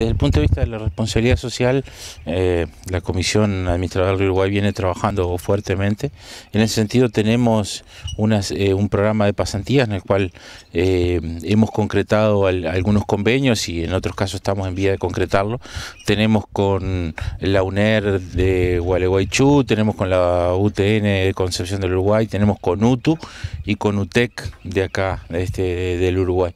Desde el punto de vista de la responsabilidad social, eh, la Comisión Administradora del Uruguay viene trabajando fuertemente. En ese sentido tenemos eh, un programa de pasantías en el cual eh, hemos concretado algunos convenios y en otros casos estamos en vía de concretarlo. Tenemos con la UNER de Gualeguaychú, tenemos con la UTN de Concepción del Uruguay, tenemos con UTU y con UTEC de acá, este, del Uruguay.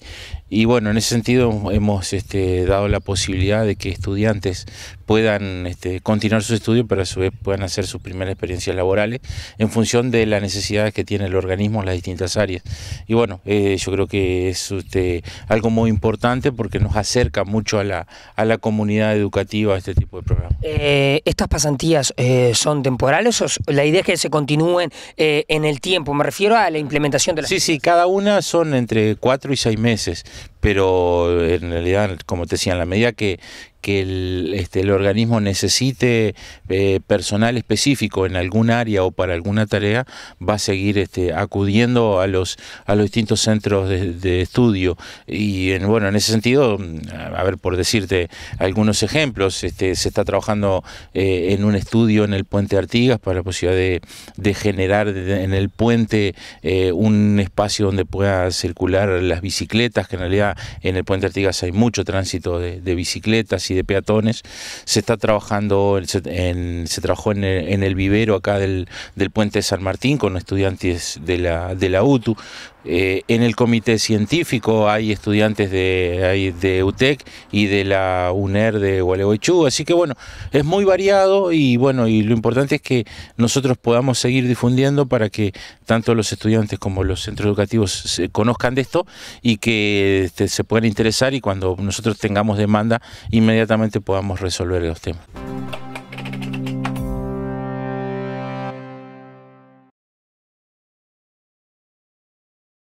Y bueno, en ese sentido hemos este, dado la posibilidad de que estudiantes puedan este, continuar sus estudios, pero a su vez puedan hacer sus primeras experiencias laborales en función de las necesidades que tiene el organismo en las distintas áreas. Y bueno, eh, yo creo que es este, algo muy importante porque nos acerca mucho a la, a la comunidad educativa a este tipo de programas. Eh, ¿Estas pasantías eh, son temporales o la idea es que se continúen en el tiempo? Me refiero a la implementación de las... Sí, sí, cada una son entre cuatro y seis meses, pero en realidad, como te decía, en la medida que, que el, este, el organismo necesite eh, personal específico en algún área o para alguna tarea, va a seguir este, acudiendo a los, a los distintos centros de, estudio. Y en, bueno, en ese sentido, a ver, por decirte algunos ejemplos, este, se está trabajando eh, en un estudio en el puente Artigas para la posibilidad de, generar en el puente eh, un espacio donde pueda circular las bicicletas, que en realidad en el puente Artigas hay mucho tránsito de, de bicicletas y de peatones. Se está trabajando, en, se trabajó en el, vivero acá del, del, puente de San Martín con estudiantes de la, de la UTU. Eh, en el comité científico hay estudiantes de, UTEC y de la UNER de Gualeguaychú, así que bueno, es muy variado y bueno, y lo importante es que nosotros podamos seguir difundiendo para que tanto los estudiantes como los centros educativos se conozcan de esto y que este, se puedan interesar y cuando nosotros tengamos demanda inmediatamente podamos resolver los temas.